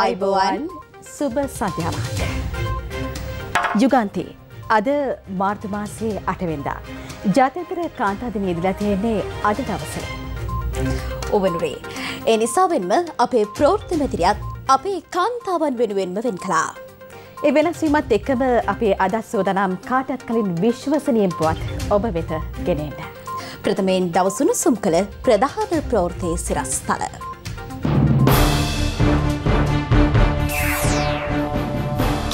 අයිබෝවන් සුබ සන්ධ්‍යාවක්. යුගන්තී අද මාර්තමාසයේ අටවෙන්දා. ජාතන්තර කාන්තාදින ඉදිලා තියෙන්නේ අද දවස. ඔවනුරේ. ඒ නිසාවෙන්ම අපේ ප්‍රෝෘත්ති මැතිරියත් අපේ කාන්තාවන් වෙනුවෙන්ම වෙන් කලා. ඒ වෙනස්වීමත් එක්කම අපේ අදත් සෝදනම් කාටත් කලින් විශ්වසනයෙන් පුවත් ඔබ වෙත ගෙනෙන්ට. ප්‍රථමයෙන් දවසුණු සුම් කළ ප්‍රධාන ප්‍රෝෘතයේ සිරස්ථල.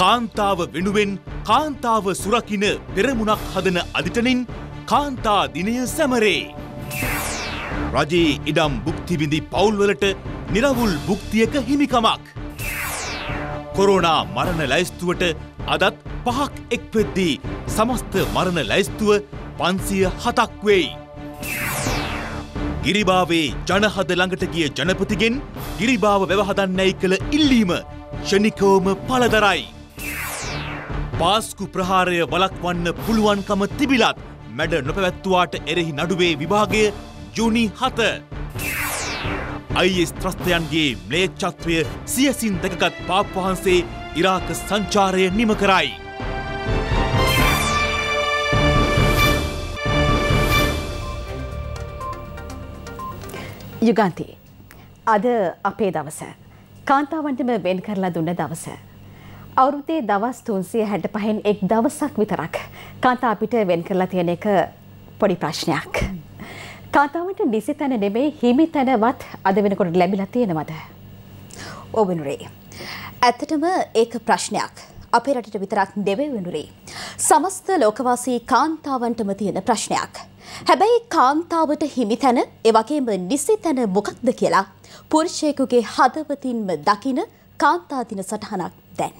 කාන්තාව වෙනුවෙන් කාන්තාව සුරකින පෙරමුණක් හදන අධිටනින් කාන්තා දිනය සැමරේ. රජයේ ඉඩම් බුක්තිබිඳි පවුල්වලට නිරවුල් බුක්තියක හිමිකමක්. කොරෝනා මරණ ලැයිස්තුවට අදත් පහක් එක්වෙද්දී සමස්ත මරණ ලැයිස්තුව පන්සිය හතක් වෙයි. ගිරිබාවේ ජනහද ළඟට ගිය ජනපතිගෙන් ගිරිබාව වැවහදන්නැයි කළ ඉල්ලීම ෂණිකෝම පලදරයි. පාස්කු ප්‍රහාරය වලක්වන්න පුළුවන්කම තිබිලත් මැඩ නොපැවැත්තුවාට එරෙහි නඩුවේ විභාගය ජුනි හත. අයිස් ත්‍රස්ථයන්ගේ ම්ලේච්චත්වය සියසින් දැකගත් පාප් වහන්සේ ඉරාක සංචාරය නිම කරයි. යුගන්ති අද අපේ දවස කාන්තාවන්ටම වෙන් කරලා දුන්න දවස. අවුරුද්දේ දවස් 365න් එක් දවසක් විතරක් කාන්තාව අපිට වෙන් කරලා තියෙන එක පොඩි ප්‍රශ්නයක්. කාන්තාවට නිසි තැන නෙමෙයි හිමි තැනවත් අද වෙනකොට ලැබිලා තියෙනවද? ඔබනුරේ. ඇත්තටම ඒක ප්‍රශ්නයක්. අපේ රටට විතරක් නෙවෙයි වෙනුරේ. සමස්ත ලෝකවාසී කාන්තාවන්ටම තියෙන ප්‍රශ්නයක්. හැබැයි කාන්තාවට හිමි තැන ඒ වගේම නිසි තැන මොකක්ද කියලා පුරුෂයෙකුගේ හදවතින්ම දකින කාන්තාතින සටහනක් දැන්.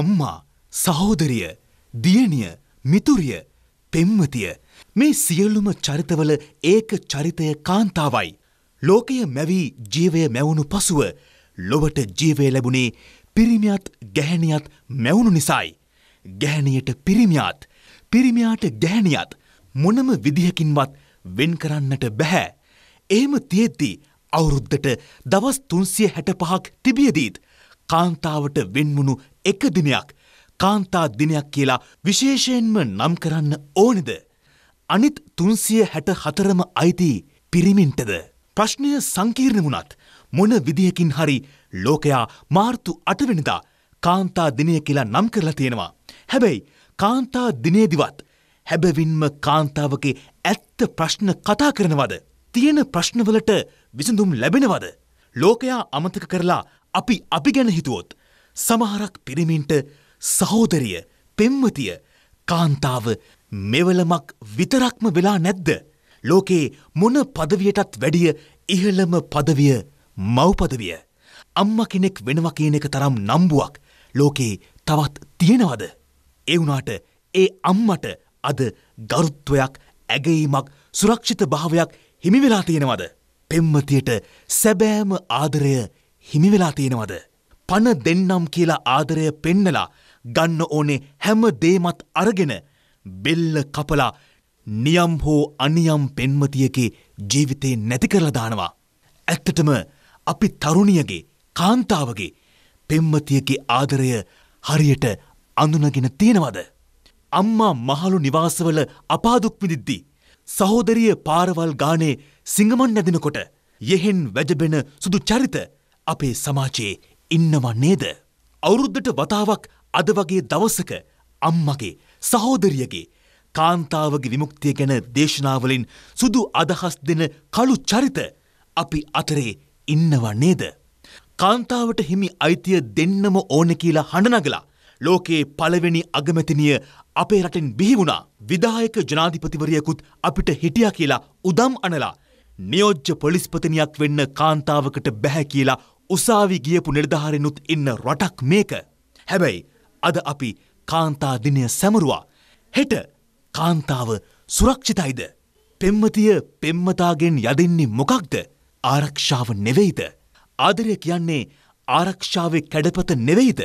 අම්මා, සහෝදරිය, දියණිය, මිතුරිය, පෙම්වතිය මේ සියලුම චරිතවල ඒක චරිතය කාන්තාවයි. ලෝකය මැවී ජීවය මැවුණු පසුව ලොවට ජීවය ලැබුණේ පිරිමියත් ගැහැණියත් මැවුණු නිසායි. ගැහැණියට පිරිමියාත්, පිරිමියාට ගැහැණියත් මොනම විදිහකින්වත් වෙන් කරන්නට බැහැ. එහෙම තියෙද්දී අවුරුද්දට දවස් තුන්සිය හැට පහක් තිබියදීත් කාන්තාවට වෙන්මුණු එක දිනයක් කාන්තා දිනයක් කියලා විශේෂයෙන්ම නම් කරන්න ඕනෙද. අනිත් තුන්සිය හැට හතරම අයිති පිරිමින්ටද. ප්‍රශ්නය සංකීර්ණ වුණත් මොන විදිහකින් හරි ලෝකයා මාර්තු අටවෙනිදා කාන්තා දිනය කියලා නම් කරලා තියෙනවා. හැබැයි කාන්තා දිනේදිවත් හැබැවින්ම කාන්තාවගේ ඇත්ත ප්‍රශ්න කතා කරනවද. තියෙන ප්‍රශ්නවලට විසඳුම් ලැබෙනවද. ලෝකයා අමතක කරලා අපි අපි ගැන හිතුවොත් සමහරක් පිරිමින්ට සහෝදරිය පෙම්වතිය කාන්තාව මෙවලමක් විතරක්ම වෙලා නැද්ද. ලෝකේ මොන පදවියටත් වැඩිය ඉහළම පදවිය මව්පදවිය. අම්ම කෙනෙක් වෙනවා කියන එක තරම් නම්බුවක් ලෝකේ තවත් තියෙනවද. එවුනාට ඒ අම්මට අද ගරුත්වයක් ඇගීමක් සුරක්ෂිත භාවයක් හිමිවෙලා තියෙනවද. පෙම්මතියට සැබෑම ආදරය හිමිවෙලා තියෙනවද. පණ දෙන්නම් කියලා ආදරය පෙන්නලා ගන්න ඕනේ හැම දේමත් අරගෙන බෙල්ල කපලා නියම් හෝ අනියම් පෙන්මතියකේ ජීවිතේ නැති කරලදානවා. ඇත්තටම අපි තරුණියගේ කාන්තාවගේ පෙම්මතියකි ආදරය හරියට අඳුනගෙන තියෙනවද. අම්මා මහලු නිවාසවල අපාදුක්මිදිද්දි. සහෝදරිය පාරවල් ගානේ සිංහමන් නැදිනකොට යෙහෙන් වැජබෙන සුදු චරිත අපේ සමාජයේ ඉන්නවා නේද. අවුරුද්ධට වතාවක් අද වගේ දවසක අම්මගේ සහෝදරියගේ කාන්තාවගේ විමුක්තිය ගැන දේශනාවලින් සුදු අදහස් දෙන කළු චරිත අපි අතරේ ඉන්නවා නේද. කාන්තාවට හිමි අයිතිය දෙන්නම ඕන කියලා හඬනගලා ලෝකයේ පළවෙනි අගමැතිනිය අපේ රටෙන් බිහිවුණා විදායක ජනාධිපතිවරයකුත් අපිට හිටිය කියලා උදම් අනලා නියෝජ්‍ය පොලිස්පතිනියක් වෙන්න කාන්තාවකට බැහැ කියලා උසාවි ගියපු නිර්ධාරෙනුත් ඉන්න රටක් මේක. හැබැයි අද අපි කාන්තා දිනය සැමරුවා. හෙට කාන්තාව සුරක්ෂිතයිද. පෙම්මතිය පෙම්මතාගෙන් යදින්නේ මොකක්ද ආරක්ෂාව නෙවෙයිද. ආදරය කියන්නේ ආරක්ෂාවේ කැඩපත නෙවෙයිද.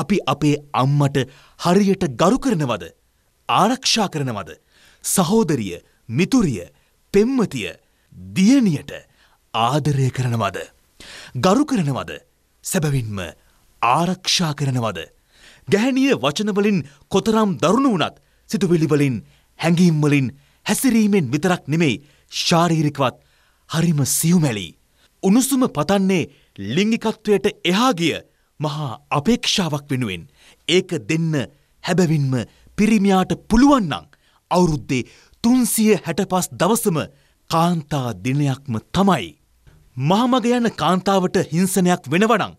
අපි අපේ අම්මට හරියට ගරු කරනවද. ආරක්ෂා කරනවද. සහෝදරිය මිතුරිය පෙම්මතිය දියණියට ආදරය කරනවද? ගරු කරනවද? සැබවින්ම ආරක්ෂා කරනවද? ගැහැණිය වචනවලින් කොතරම් දරුණු වුණත් සිතුවිලි වලින් හැඟීම් වලින් හැසිරීමෙන් විතරක් නෙමෙයි ශාරීරිකවත් හරිම සියුමැලි. උණුසුම පතන්නේ ලිංගිකත්වයට එහා ගිය මහා අපේක්ෂාවක් වෙනුවෙන් ඒක දෙන්න හැබැවින්ම පිරිමියාට පුළුවන් නම් අවුරුද්දේ 365 දවසම කාන්තා දිනයක්ම තමයි. මහමග යන කාන්තාවට හිංසනයක් වෙනවනං.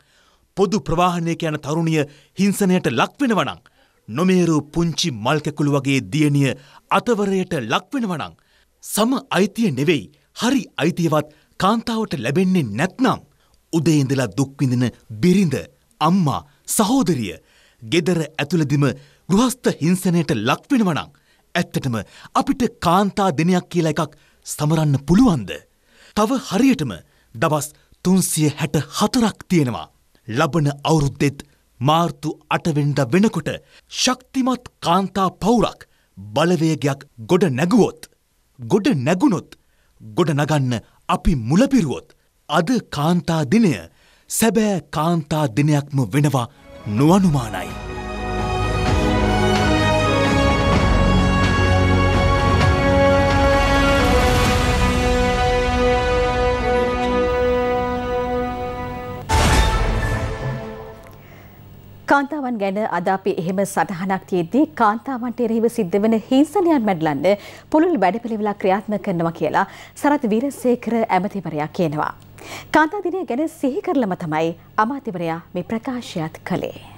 පොදු ප්‍රවාහනයක යන තරුණිය හිංසනයට ලක්වෙනවනං. නොමේරු පුංචි මල්කැකුළු වගේ දියණිය අතවරයට ලක්වෙනවනං. සම අයිතිය නෙවෙයි හරි අයිතියවත් කාන්තාවට ලැබෙන්නේ නැත්නම්. උදේඉඳලා දුක්විඳන බිරිඳ අම්මා සහෝදරිය ගෙදර ඇතුළදිම ගෘහස්ථ හිංසනයට ලක්වෙනවනං. ඇත්තටම අපිට කාන්තා දෙනයක් කියලා එකක් සමරන්න පුළුවන්ද. තව හරියටම දවස් තුන්සිය හැට හතරක් තියෙනවා. ලබන අවුරුද්දෙත් මාර්තු අටවෙන්ඩ වෙනකොට ශක්තිමත් කාන්තා පවුරක් බලවේගයක් ගොඩ නැගුවොත්. ගොඩ නැගුණොත් ගොඩ නගන්න අපි මුලපිරුවොත්. අද කාන්තා දිනය සැබෑ කාන්තා දිනයක්ම වෙනවා නොවනුමානයි. කාන්තාවන් ගැන අද අපි එහෙම සටහනක් තියෙද්දී කාන්තාවන්ට එරෙහිව සිද්ධ වෙන හිංසනයන් මැඩලන්න පුළුල් වැඩපිළිවෙලක් ක්‍රියාත්මක කරනවා කියලා සරත් වීරසේකර ඇමතිවරයා කියනවා. කාන්තා දිනය ගැන සිහි කරලම තමයි අමාතිවරයා මේ ප්‍රකාශයත් කළේ.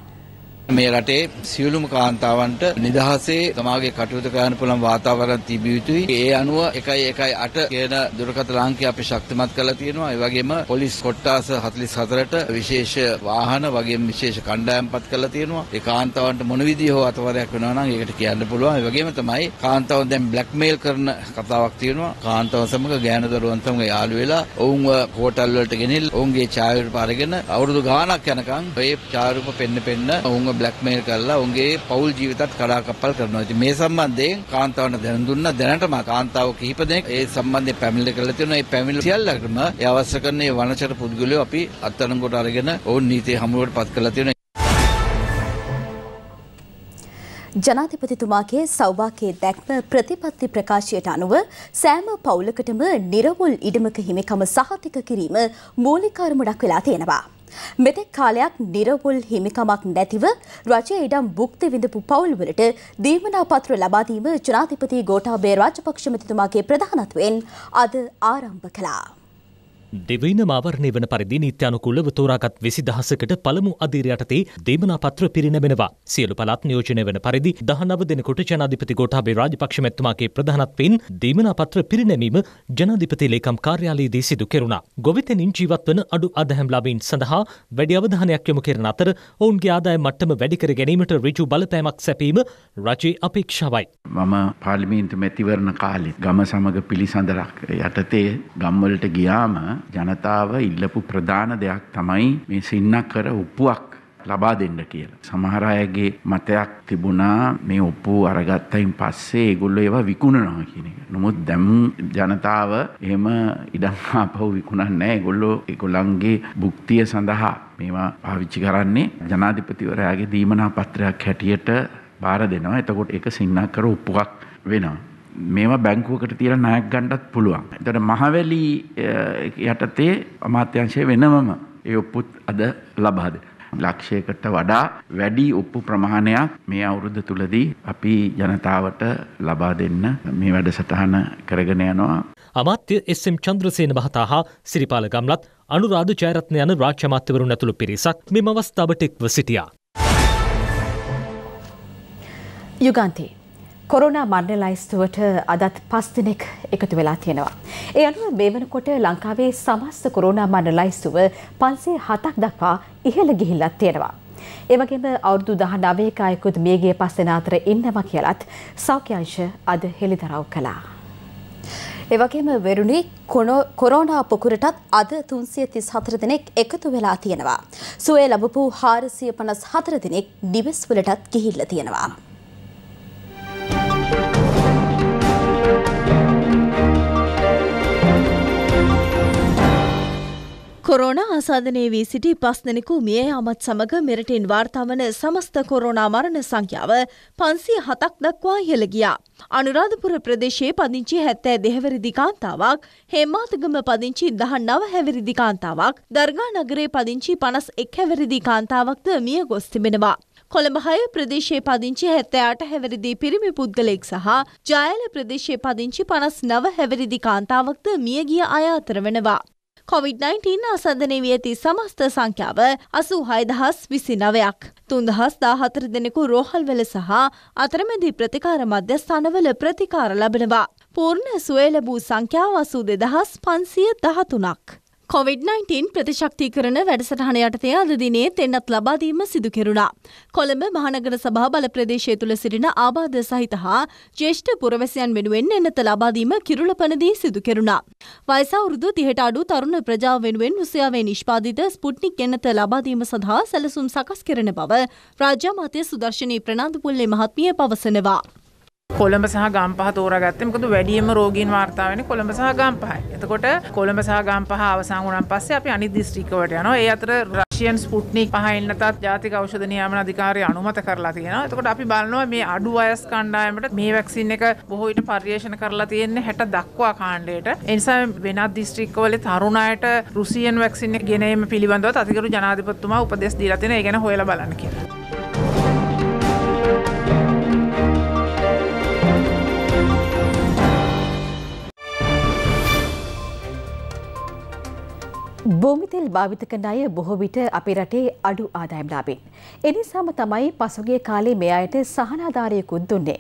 මේ රටේ සියලුම කාන්තාවන්ට නිදහසේ සමාජයේ කටයුතු කරන්න පුළුවන් වාතාවරණ තිබිය යුතුයි. ඒ අනුව 118 කියන දුරකථන ලාංකේ අපි ශක්තිමත් කරලා තියෙනවා. ඒ වගේම පොලිස් කොට්ටාස 44ට විශේෂ වාහන වගේම විශේෂ කණ්ඩායම්පත් කරලා තියෙනවා. ඒ කාන්තාවන්ට මොන විදිහ හෝ අතවරයක් වෙනවා නම් ඒකට කියන්න පුළුවන්. ඒ වගේම තමයි කාන්තාවන් දැන් බ්ලැක්මේල් කරන කතාවක් තියෙනවා. කාන්තාවන් සමග ගෑනු දරුවන් සමග යාළු වෙලා ඔවුන්ව හෝටල් වලට ගෙනිල් ඔවුන්ගේ ඡායාරූප අරගෙන අවුරුදු ගාණක් යනකම් ඒ ඡායාරූප පෙන්න පෙන්න ඔවුන්ව බ්ලැක්මේල් කරලා උන්ගේ පෞල් ජීවිතත් කඩාකප්පල් කරනවා. ඉතින් මේ සම්බන්ධයෙන් කාන්තාවන්ට දැනුම් දුන්නා. දැනටම කාන්තාව කිහිප දෙනෙක් ඒ සම්බන්ධයෙන් පැමිණිලි කරලා තියෙනවා. ඒ පැමිණිලි සියල්ලකම ඒ අවශ්‍ය කරන මේ වනචර පුද්ගලයෝ අපි අත්අඩංගුවට අරගෙන ඔවුන් නීතිය හමුවට පත් කරලා තියෙනවා. ජනාධිපතිතුමාගේ සෞභාගයේ දැක්ම ප්‍රතිපත්ති ප්‍රකාශයට අනුව සෑම පවුලකටම නිර්වුල් ඉඩමක හිමිකම සහතික කිරීම මූලික අරමුණක් වෙලා තියෙනවා. මෙතෙක් කාලයක් නිරවුල් හිමිකමක් නැතිව රජය ඉඩම් භුක්ති විඳපු පවුල්වලට දීමනාපත්‍ර ලබා දීම ජනාධිපති ගෝඨාභය රාජපක්ෂ මැතිතුමාගේ ප්‍රධානත්වයෙන් අද ආරම්භ කළා. දෙවන මාවරණය වන පරිදි නිත්‍යනුකුලව තෝරාගත් වෙසි දහසකට පළමු අධීර යටතේ දේමනා පත්‍ර පිරිනැබෙනවා. සියලු පළාත් නියෝජනය වන පරිදි 19 දිනකට ජනාධිපති ගෝඨාභය රාජපක්ෂ මැතිතුමාගේ ප්‍රධානත්වයෙන් දේමනා පත්‍ර පිරිනැමීම ජනාධිපති ලේකම් කාර්යාලයේදී සිදු කෙරුණා. ගොවිතැනින් ජීවත් වන අඩු අදහැම්ලාවීන් සඳහා වැඩි අවධානයක් යොමු කරන අතර ඔවුන්ගේ ආදායම් මට්ටම වැඩි කර ගැනීමට ඍජු බලපෑමක් සැපීම රජයේ අපේක්ෂාවයි. මම පාර්ලිමේන්තු මැතිවරණ කාලෙත් ගම සමග පිළිසඳරක් යටතේ ගම්වලට ගියාම ජනතාව ඉල්ලපු ප්‍රධාන දෙයක් තමයි මේ සින්නකර උප්පුවක් ලබා දෙන්න කියලා. සමහර අයගේ මතයක් තිබුණා මේ ඔප්පු අරගත්තයින් පස්සේ ඒගොල්ලෝ ඒවා විකුණනවා කියන එක. නමුත් දැන් ජනතාව එහෙම ඉඩම් ආපහු විකුණන්නේ නැහැ. ඒගොල්ලෝ ඒගොල්ලන්ගේ භුක්තිය සඳහා මේවා පාවිච්චි කරන්නේ ජනාධිපතිවරයාගේ දීමනා පත්‍රයක් හැටියට බාර දෙනවා. එතකොට ඒක සින්නකර උප්පුවක් වෙනවා. මේම බැංකුවකට තියෙන ණයක් ගන්නත් පුළුවන්. එතකොට මහවැලි යටතේ අමාත්‍යංශය වෙනමම ඒ ඔප්පුත් අද ලබා ලක්ෂයකට වඩා වැඩි ඔප්පු ප්‍රමාණයක් මේ අවුරුද්ද තුලදී අපි ජනතාවට ලබා දෙන්න මේ වැඩසටහන කරගෙන යනවා. අමාත්‍ය එස්.එම්. චන්ද්‍රසේන මහතා හා සිරිපාල ගම්ලත් අනුරාධ ජයරත්න යන රාජ්‍ය අමාත්‍යවරුන් ඇතුළු පිරිසක් මෙම අවස්ථාවට එක්ව සිටියා. යුගන්තේ කොරුණා මණ්ඩලයිස්තුවට අදත් පස් දෙනෙක් එකතු වෙලා තියෙනවා. ඒ අනුව මේ වෙනකොට ලංකාවේ සමස්ත කොරුණා මණ්ඩලයිස්තුව 507ක් දක්වා ඉහළ ගිහිල්ලා තියෙනවා. ඒ වගේම අවුරුදු 19 කායකුත් මේගේ පස්සේ නාතර ඉන්නවා කියලත් සෞඛ්‍ය අංශ අද හෙළිදරව් කළා. ඒ වගේම වෙරුණි කොරෝනා පොකුරටත් අද 334 දෙනෙක් එකතු වෙලා තියෙනවා. සුවේ ලැබපු 454 දෙනෙක් නිවෙස් වලටත් ගිහිල්ලා තියෙනවා. කොරෝණ ආසාධනයේ වී සිටි පස්දෙනෙකු මිය යාමත් සමග මෙරටින් වාර්තාවන සමස්ත කොරෝනා මරණ සංඛ්‍යාව පන්සිය හතක් දක්වා ඉහළ ගියා. අනුරාධපුර ප්‍රදේශයේ පදිංචි හැත්තෑ දෙහැවරිදි කාන්තාවක්, හේමාතගම පදිංචි දහ නව හැවිරිදි කාන්තාවක්, දර්ගා නගරේ පදිංචි පනස් එක් හැවිරිදි කාන්තාවක්ද මිය ගොස් තිබෙනවා. කොළඹ හය ප්‍රදේශයේ පදිංචි හැත්තෑට හැවරිදී පිරිමි පුද්ගලෙක් සහ ජයල ප්‍රදේශයේ පදිංචි පනස් නව හැවරිදි කාන්තාවක්ද මියගිය අය අතර වෙනවා. කොවිD-19 ආසන්දනය වී ඇති සමස්ත සංඛ්‍යාව අසූ හයදහස් විසි නවයක්. තුන්දහස් දාහතර දෙනෙකු රෝහල්වල සහ අතරමැදි ප්‍රතිකාර මධ්‍යස්ථානවල ප්‍රතිකාර ලබනවා. පූර්ණ සුවය ලැබූ සංඛ්‍යාව අසූ දෙදහස් පන්සිය දහතුනක්. කොවිD-19 ප්‍රතිශක්තිකරන වැඩසටහන යටතය අද දිනේ තෙන්නත් ලබාදීම සිදු කෙරුණා. කොළඹ මහනගර සභා බල ප්‍රදේශය තුළ සිටින ආබාධ සහිත හා ජේෂ්ඨ පුරවැසියන් වෙනුවෙන් එන්නත ලබාදීම කිරුළපනදී සිදු කෙරුණා. වයස අවුරුදු 30ට අඩු තරුණ ප්‍රජාව වෙනුවෙන් රුසියාවේ නිෂ්පාදිත ස්පුට්නික් එන්නත ලබාදීම සඳහා සැලසුම් සකස් කරන බව රාජ්‍ය මාත්‍ය සුදර්ශනී ප්‍රනාන්දුපුල්ලේ මහත්මිය පවසනවා. කොළඹ සහ ගම්පහ තෝරගත්තේ මොකද වැඩිම රෝගීන් වාර්තා වෙන්නේ කොළඹ සහ ගම්පහයි. එතකොට කොළඹ සහ ගම්පහ අවසන් වුණාන් පස්සේ අපි අනිත් දිස්ත්‍රික්කවලට යනවා. ඒ අතර රෂියන් ස්පුට්නික් පහින් නැතත් ජාතික ඖෂධ නියාමන අධිකාරිය අනුමත කරලා තියෙනවා. එතකොට අපි බලනවා මේ අඩු වයස් කණ්ඩායමට මේ වැක්සින් එක බොහෝ විට පර්යේෂණ කරලා තියෙන්නේ 60 දක්වා කාණ්ඩයට. ඒ නිසා වෙනත් දිස්ත්‍රික්කවල තරුණ අයට රුසියන් වැක්සින් එක ගෙන ඒම පිළිබඳව අතිගරු ජනාධිපතිතුමා උපදෙස් දීලා තියෙනවා. ඒ ගැන හොයලා බලන්න කියලා. භූමිතෙල් භාවිත කරන අය බොහෝ විට අපේ රටේ අඩු ආදායම් ලාභින්. එනිසාම තමයි පසුගිය කාලේ මේ අයට සහනාධාරයකුත් දුන්නේ.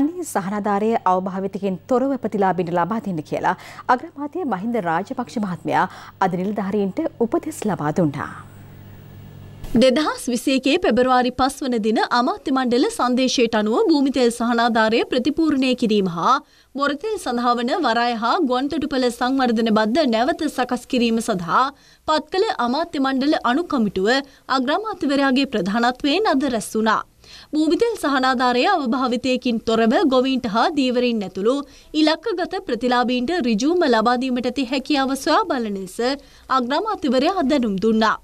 අන්නේ සහනාධාරය අවභාවිතකින් තොරව ප්‍රතිලාභින් ලබා දෙන්න කියලා අග්‍රමාත්‍ය මහින්ද රාජපක්ෂ මහත්මයා අද නිලධාරීන්ට උපදෙස් ලබා දුන්නා. දෙදහස් විසේකේ පෙබරවාරි පස්වන දින අමාත්‍ය මණ්ඩල සංදේශයට අනුව භූමිතෙල් සහනාධාරය ප්‍රතිපූර්ණය කිරීම හා බොරතෙල් සඳහා වන වරාය හා ගුවන්තොටුපළ සංවර්ධන බද්ද නැවත සකස් කිරීම සඳහා පත්කළ අමාත්‍ය මණ්ඩල අනුකමිටුව අග්‍රාමාත්‍යවරයාගේ ප්‍රධානත්වයෙන් අද රැස් වුණා. භූමිතෙල් සහනාධාරය අවභාවිතයකින් තොරව ගොවීන්ට හා දීවරින් ඇතුළු ඉලක්කගත ප්‍රතිලාබීන්ට ඍජුවම ලබාදීමට ඇති හැකියාව සොයා බලන ලෙස අග්‍රාමාත්‍යවරයා දැනුම් දුන්නා.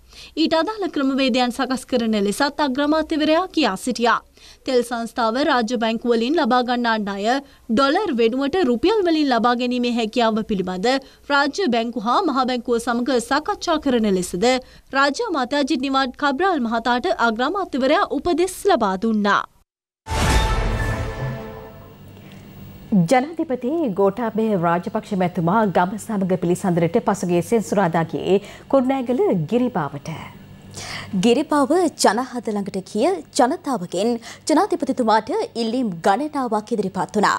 ඊට අදාළ ක්‍රමවේදයන් සකස් කරන ලෙසත් අග්‍රාමාත්‍යවරයා කියා සිටියා. තෙල් සංස්ථාව රාජ්‍ය බැංකුවලින් ලබාගන්නා ණය ඩොලර් වෙනුවට රුපියල් වලින් ලබා ගැනීමේ හැකියාව පිළිබඳ රාජ්‍ය බැංකු හා මහ බැංකුව සමග සාකච්ඡා කරන ලෙසද රාජ්‍ය අමාත්‍යාජිත් නිවාඩ් කබ්‍රාල් මහතාට අග්‍රාමාත්‍යවරයා උපදෙස් ලබා දුන්නා. ජනාධිපති ගෝටාබේ රාජපක්ෂ මැතුමා ගම සමග පිළිසඳරට පසුගේ සෙන්සුරාදාගේ කුරුණෑගල ගිරිබාවට. ගිරිපාව ජනහද ළඟට ගිය ජනතාවගෙන් ජනාධිපතිතුමාට ඉල්ලීම් ගණනාවක් ඉදිරිපත් වුණා.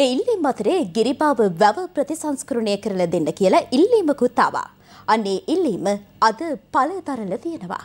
ඒ ඉල්ලීම් අතරේ ගිරිපාව වැව ප්‍රතිසංස්කරණය කරලා දෙන්න කියලා ඉල්ලීමකුත් ආවා. අන්නේ ඉල්ලීම අද පළතරල තියෙනවා.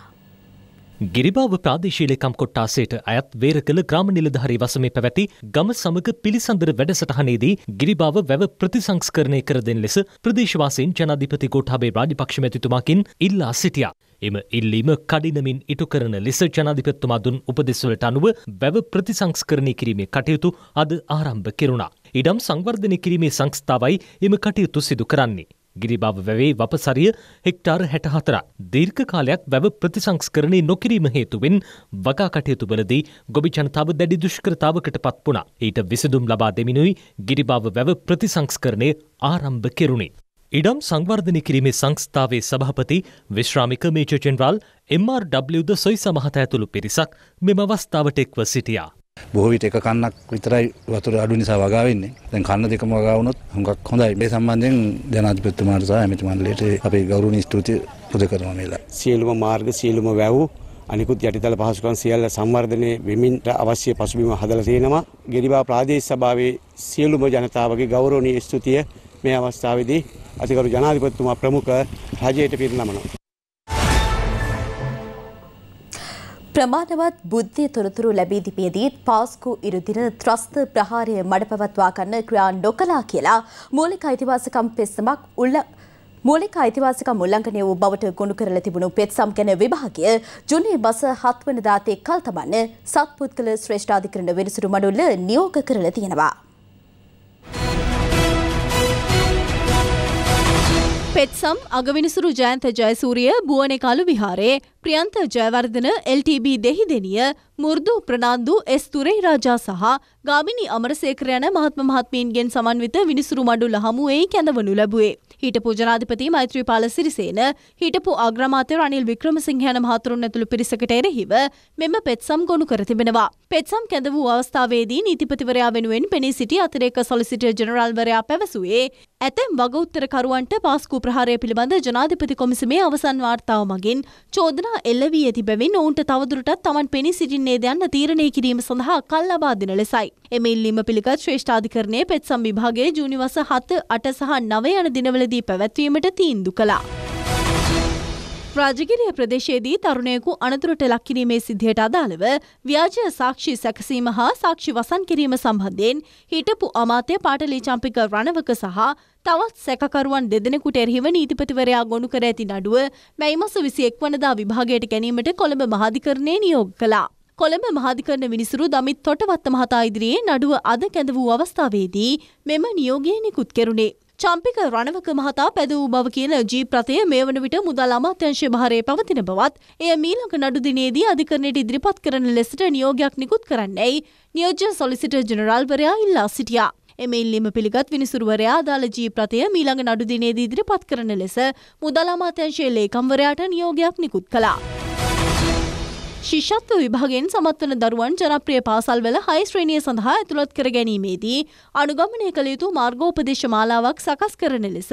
ගිරිබාව ප්‍රාදේශීලකම් කොට්ටාසයට අයත් වේරකළ ග්‍රාම නිලධාරී වසමේ පැවැති ගම සමග පිළිසඳර වැඩසටහනේදී ගිරිබාව වැව ප්‍රතිසංස්කරණය කර දෙන ලෙස ප්‍රදේශවාසීන් ජනාධිපති කෝටාබේ රාජපක්ෂ මැතිතුමාකින් ඉල්ලා සිටියා. එම ඉල්ලීම කඩිනමින් ඉටු කරන ලෙස ජනාධිපතිතුමා දුන් උපදෙස්වලට අනුව වැව ප්‍රතිසංස්කරණය කිරීමේ කටයුතු අද ආරම්භ කෙරුණා. ඉඩම් සංවර්ධනය කිරීමේ සංස්ථාවයි එම කටයුතු සිදු කරන්නේ. ගිරිබව වැවේ වපසරිය හෙක්ටාර හැටහතර දීර්ඝ කාලයක් වැව ප්‍රතිසංස්කරණය නොකිරීම හේතුවෙන් වගා කටයුතු වලදී ගොබි ජනතාව දැඩි දුෂ්කරතාවකට පත් වුණා. ඊට විසඳුම් ලබා දෙමිනුයි ගිරිබව වැව ප්‍රතිසංස්කරණය ආරම්භ කෙරුණි. ඉඩම් සංවර්ධනය කිරීමේ සංස්ථාවේ සභහපති විශ්‍රාමික මේච ජෙනරල් MRWද සොයි සමහත ඇතුළු පිරිසක් මෙම අවස්ථාවට එක්ව සිටියා. බොහෝ විට එක කන්නක් විතරයි වතුර අඩු නිසා වගා වෙන්නේ. දැන් කන්න දෙකම වගා වුණොත් හුඟක් හොඳයි. මේ සම්බන්ධයෙන් ජනාධිපතිතුමාට සහ ඇමති මණ්ඩලයට අපේ ගෞරවනීය ස්තුතිය පුද කරනවා මේලා. සියලුම මාර්ග සියලුම වැව් අනිකුත් යටිතල පහසුකම් සියල්ල සංවර්ධනය වෙමින්ට අවශ්‍ය පසුබිම හදලා තියෙනවා. ගෙරිබා ප්‍රාදේශ සභාවේ සියලුම ජනතාවගේ ගෞරවනීය ස්තුතිය මේ අවස්ථාවේදී අතිගරු ජනාධිපතිතුමා ප්‍රමුඛ රජයට පිරිනමනවා. ಪ್ರಮಾಣವಾದ ಬುದ್ಧಿ ತೊರತುರು ಲಭೀದಿಪೇದಿ ಪಾಸ್ಕು ಇರುದಿನ ತ್ರಸ್ತ ಪ್ರಹಾರಯ ಮಡಪವತ್ವಾಕನ್ನ ක්‍රියා නොකලා කියලා මූලික අයිතිවාසිකම් පෙත්සමක් උල්ල මූලික අයිතිවාසිකම් උල්ලංඝනය වූ බවට ගොනු කරලා තිබුණු පෙත්සම් ගැන විභාගය ජුනි මස 7 වෙනිදා තේ කල් තමන්න සත්පුත්කල ශ්‍රේෂ්ඨාධිකරණ වෙනසුරු මඩුල්ල නියෝග කරලා තියෙනවා. පෙත්සම් අගවිනිසුරු ජයන්ත ජයසූරිය බුවනෙකාලු විහාරයේ ප්‍රියන්ත ජයවර්ධන LTB දෙහිදෙනිය මුර්දු ප්‍රනාන්දු එස් තුරේ රාජා සහ ගාමිණී අමරසේකර යන මහත්ම මහත්මීන්ගෙන් සමන්විත විනිසුරු මඩුල හමුවේ කැඳවනු ලැබුවේ. හිටපු ජනාධිපති මෛත්‍රීපාල සිරිසේන හිටපු අග්‍රාමාත්‍ය රනිල් වික්‍රමසිංහ යන මහතුරුන් ඇතුළු පිරිසකට එරෙහිව මෙම පෙත්සම් ගොනු කර තිබෙනවා. පෙත්සම් කැඳ වූ අවස්ථාවේදී නීතිපතිවරයා වෙනුවෙන් පෙනී සිටි අතිරේක සොලිසිටර් ජෙනරාල්වරයා පැවසුවේ ඇතැම් වගඋත්තර කරුවන්ට පාස්කු ප්‍රහාරය පිළිබඳ ජනාධිපති කොමිසමේ අවසන් වාර්තාව මගින් චෝදනා වඩා එල්ල වී ඇති බැවින් ඔවුන්ට තවදුරටත් තමන් පෙනී සිටින්නේ දයන්න තීරණය කිරීම සඳහා කල් ලබා දෙන ලෙසයි. එම ඉල්ලීම පිළිගත් ශ්‍රේෂ්ඨාධිකරණය පෙත්සම් විභාගයේ ජූනි වස හත අට සහ නව යන දිනවලදී පැවැත්වීමට තීන්දු කළා. රාජගිරිය ප්‍රදේශයේදී තරුණයෙකු අනතුරට ලක්කිරීමේ සිද්ධියට අදාළව ව්‍යාජ සාක්ෂි සැකසීම හා සාක්ෂි වසන් කිරීම සම්බන්ධයෙන් හිටපු අමාත්‍ය පාටලී චම්පික රණවක සහ තවත් සැකකරුවන් දෙදෙනෙකුට එරහිව නීතිපතිවරයා ගොනු කර ඇති නඩුව මැයි මස 21 වනදා විභාගයට ගැනීමට කොළඹ මහාධිකරණය නියෝග කළා. කොළඹ මහාධිකරණ විනිසුරු දමිත් තොටවත්ත මහතා ඉදිරියේ නඩුව අද කැඳ වූ අවස්ථාවේදී මෙම නියෝගය නිකුත් කෙරුණේ. චම්පික රණවක මහතා පැදවූ බව කියන ජීප් රථය මේ වන විට මුදල් අමාත්‍යංශ භාරයේ පවතින බවත් එය මීළඟ නඩු දිනේදී අධිකරණයට ඉදිරිපත් කරන ලෙසට නියෝගයක් නිකුත් කරන්නයි නියෝජ්‍ය සොලිසිටර් ජෙනරාල්වරයා ඉල්ලා සිටියා. එම ඉල්ලීම පිළිගත් විනිසුරුවරයා අදාළ ජීප්‍රතය මීළඟ නඩු දිනේදී ඉදිරිපත් කරන ලෙස මුදල් අමාත්‍යංශයේ ලේකම්වරයාට නියෝගයක් නිකුත් කළා. ශිෂත්ව විභාගෙන් සමත්වන දරුවන් ජනප්‍රිය පාසල්වල හය ශ්‍රේණිය සඳහා ඇතුළත් කර ගැනීමේදී අනුගමනය කළ යුතු මාර්ගෝපදේශ මාලාවක් සකස් කරන ලෙස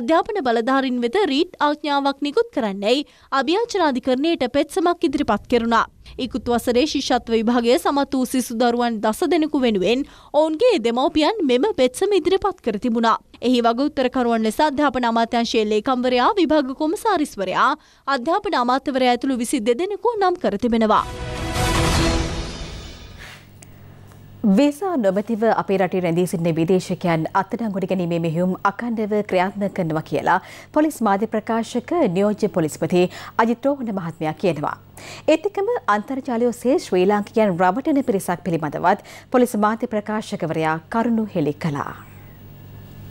අධ්‍යාපන බලධාරින් වෙත රීට් ආඥාවක් නිකුත් කරන්නයි අභ්‍යාචනාධිකරණයට පෙත්සමක් ඉදිරිපත් කෙරුණා. ඉකුත් වසරේ ශිෂත්ව විභාගය සමත් වූ සිසු දරුවන් දස දෙනෙකු වෙනුවෙන් ඔවුන්ගේ දෙමව්පියන් මෙම පෙත්සම ඉදිරිපත් කර තිබුණා. එහි වගඋත්තරකරුවන් ලෙස අධ්‍යාපන අමාත්‍යංශයේ ලේකම්වරයා විභාග කොමසාරිස්වරයා අධ්‍යාපන අමාත්‍යවරයා ඇතුළු විසි දෙදෙනෙකු නම් කර තිබෙනවා. වේසා නොමැතිව අපේ රටේ රැඳී සිටින විදේශකයන් අත්අඩංගුවට ගැනීමේ මෙහෙයුම් අඛණ්ඩව ක්‍රියාත්මක කරනවා කියලා පොලිස් මාධ්‍ය ප්‍රකාශක නියෝජ්‍ය පොලිස්පති අජිත් රෝහණ මහත්මයා කියනවා. ඒත් එක්කම අන්තර්ජාලය ඔස්සේ ශ්‍රී ලාංකිකයන් රවටන පිරිසක් පිළිබඳවත් පොලිස් මාධ්‍ය ප්‍රකාශකවරයා කරුණු හෙළි කළා.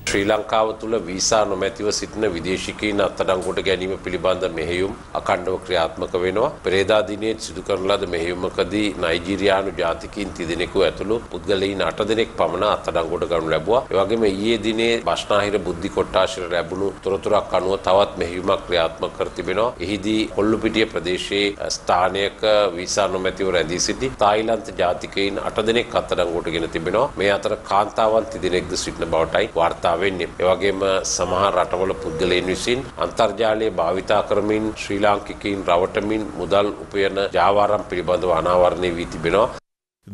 ශ්‍රී ලංකාව තුළ වීසා නොමැතිව සිටින විදේශිකයින් අත්අඩංගුවට ගැනීම පිළිබඳ මෙහෙයුම් අඛණ්ඩව ක්‍රියාත්මක වෙනවා. පෙරේදා දිනයේ සිදු කරන ලද මෙහෙයුමකදී නයිජීරියානු ජාතිකයින් තිදෙනෙකු ඇතුළු පුද්ගලයින් 8 දෙනෙක් පමණ අත්අඩංගුවට ගනු ලැබුවා. ඒ වගේම ඊයේ දිනේ බස්නාහිර බුද්ධි කොට්ටාශයට ලැබුණු තොරතුරක් අනුව තවත් මෙහෙයුමක් ක්‍රියාත්මක කර තිබෙනවා. එහිදී කොල්ලුපිටිය ප්‍රදේශයේ ස්ථානයක වීසා නොමැතිව රැඳී සිටි තායිලන්ත ජාතිකයින් 8 දෙනෙක් අත්අඩංගුවට ගෙන තිබෙනවා. මේ අතර කාන්තාවන් තිදෙනෙක්ද සිටින බවටයි වාර්තා වෙන්නේ. ඒ වගේම සමහර රටවල පුද්ගලයන් විසින් අන්තර්ජාලය භාවිතා කරමින් ශ්‍රී ලාංකිකයින් රවටමින් මුදල් උපයන ජාවාරම් පිළිබඳව අනාවරණය වී තිබෙනවා.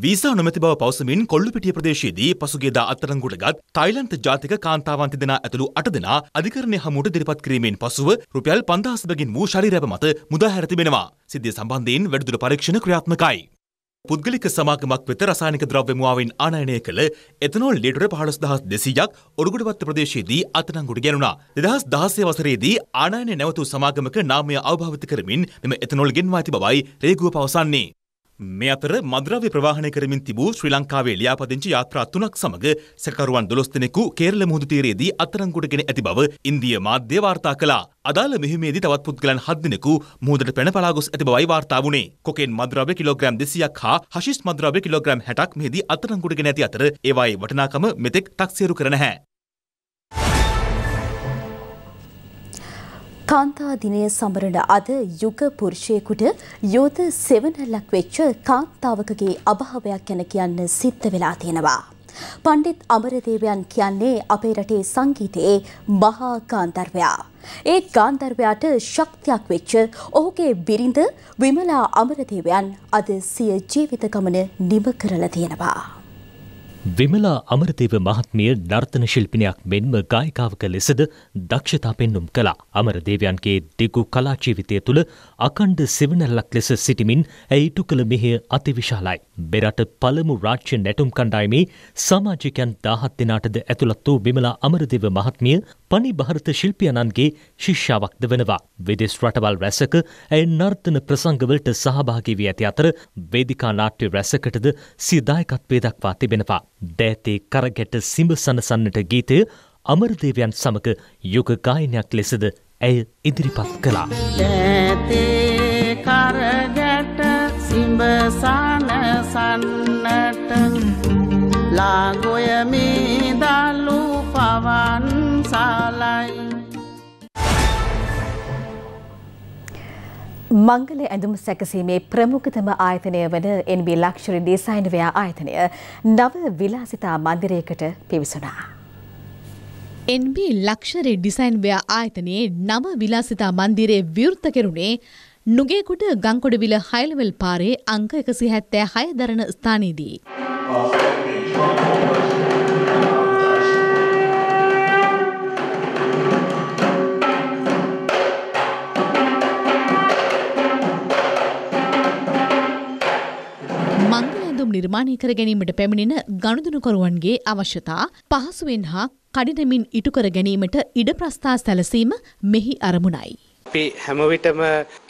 වීසා නොමැති බව පවසමින් කොල්ලුපිටිය ප්‍රදේශයේදී පසුගේදා අත්තරංගුට ගත් තායිලන්ත ජාතික කාන්තාවන් තිදෙනා ඇතුළු අට දෙනා අධිකරණය හමුවට දිරිපත් කිරීමෙන් පසුව රුපියල් පන්දහස් බැගින් වූ ශරීරය මත මුදා හැර තිබෙනවා. සිද්ධිය සම්බන්ධයෙන් වැඩිදුර පරීක්ෂණ ක්‍රියාත්මකයි. පුද්ගලික සමාගමක් වෙත රසායනික ද්‍රව්‍යමුවාවෙන් ආනයනය කළ එතනෝල් ලීටර පහළොස් දහස් දෙසීයක් ඔරුගුඩවත්ත ප්‍රදේශයේදී අතනංගුට ගැනුණා. දෙදහස් දහස්සේ වසරේදී ආනයනය නැවතු සමාගමක නාමය අවභාවිත කරමින් මෙම එතනෝල් ගෙන්වා ඇති බවයි රේගුව පවසන්නේ. මේ අතර මද්‍රව්‍ය ප්‍රවාහනය කරමින් තිබූ ශ්‍රී ලංකාවේ ලියාපදිංචි යාත්‍රා තුනක් සමග සැකකරුවන් 12 දෙනෙකු කේරළ මුහුදු තීරයේදී අත්අඩංගුවටගෙන ඇති බව ඉන්දිය මාධ්‍ය වාර්තා කළා. අදාළ මෙහිමේදී තවත් පුද්ගලයන් 7 දෙනෙකු මුහුදට පැන පලා ගොස් ඇති බවයි වාර්තා වුණේ. කොකේන් මද්‍රව්‍ය කිලෝග්‍රෑම් 200ක් හා හෂිෂ් මද්‍රව්‍ය කිලෝග්‍රෑම් 60ක් මෙහිදී අත්අඩංගුවටගෙන ඇති අතර ඒවායේ වටිනාකම මෙතෙක් තක්සේරු කර නැහැ. කාන්තා දිනය සමරන අද යුග පුරුෂයෙකුට යෝධ සෙවණැල්ලක් වෙච්ච කාන්තාවකගේ අභාවයක් ගැන කියන්න සිද්ධ වෙලා තියෙනවා. පණ්ඩිත් අමරදේවයන් කියන්නේ අපේ රටේ සංගීතයේ මහා කාන්දර්වයා. ඒ කාන්දර්වයාට ශක්තියක් වෙච්ච ඔහුගේ බිරිඳ විමලා අමරදේවයන් අද සිය ජීවිත ගමන නිම කරලා තියෙනවා. විමලා අමරතේව මහත්මිය නර්තන ශිල්පිනයක් මෙන්ම ගායිකාවක ලෙසද දක්ෂතා පෙන්නුම් කළා. අමරදේවයන්ගේ දිගු කලාජීවිතය තුළ අකණ්ඩ සිවනැල්ලක් ලෙස සිටිමින් ඇයිටු කළ මෙහය අතිවිශාලයි. බෙරට පළමු රාජ්‍ය නැටුම් කණ්ඩායමේ සමාජිකයන් දහත් දෙනාටද ඇතුළත් වූ විමලා අමරදේව මහත්මිය පනි භාරත ශිල්පියණන්ගේ ශිෂ්‍යාවක්ද වෙනවා. විදෙස් රටවල් රැසක ඇය නර්තන ප්‍රසංගවලට සහභාගී වී ඇති අතර වේදිකා නාට්‍ය රැසකටද සිදායකත්වය දක්වා තිබෙනවා. දෑතේ කරගැට සිඹ සනසන්නට ගීතය අමරදේවයන් සමග යුග ගායනයක් ලෙසද ඇය ඉදිරිපත් කළා. දෑතේ කරගැට සිඹසානසන්නට ලාගොයමේ දල්ලු පවන් මංගල ඇඳුම් සැකසීමේ ප්‍රමුඛතම ආයතනය වන NB ලක්ෂරි ඩිසයින්වයා ආයතනය නව විලාසිතා මන්දිරයකට පිවිසුණා. NB ලක්ෂරි ඩිසයින්වයා ආයතනයේ නව විලාසිතා මන්දිරේ විවෘත කෙරුණේ නුගේකුට ගංකොඩවිල හයිලවෙල් පාරේ අංක එකසි හැත්තෑ හය දරන ස්ථානයේදී. පදනම් නිර්මාණය කර ගැනීමට පැමිණෙන ගනුදුනුකරුවන්ගේ අවශ්‍යතා පහසුවෙන් හා කඩිනමින් ඉටුකර ගැනීමට ඉඩ ප්‍රස්ථා සැලසීම මෙහි අරමුණයි. අපි හැමවිටම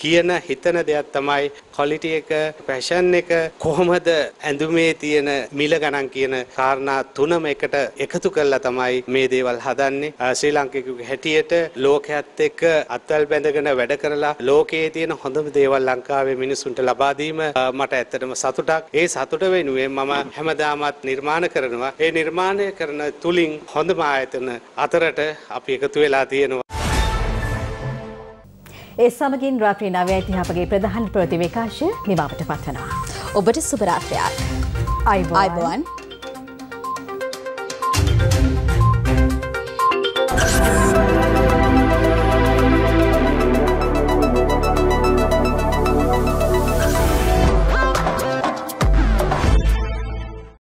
කියන හිතන දෙයක් තමයි කොලිටි එක පැෂන් එක කොහොමද ඇඳුමේ තියෙන මිල ගණන් කියන කාරණා තුනම එකට එකතු කරලා තමයි මේ දේවල් හදන්නේ ශ්‍රී ලංකිකගේ හැටියට ලෝකයේත් එක්ක අත්වල් බැඳගෙන වැඩ කරලා ලෝකයේ තියෙන හොඳම දේවල් ලංකාවේ මිනිසුන්ට ලබා දීම මට ඇත්තටම සතුටක් ඒ සතුට වෙනුවෙන් මම හැමදාමත් නිර්මාණ කරනවා ඒ නිර්මාණය කරන තුලින් හොඳම ආයතන අතරට අපි එකතු වෙලා තියෙනවා ඒ සමගින් රාත්‍රී නවය ඉතිහාපගේ ප්‍රධාන ප්‍රති විකාශය නිමාවට පත්වනවා. ඔබට සුභරාත්‍රයක්. අයිබෝන්.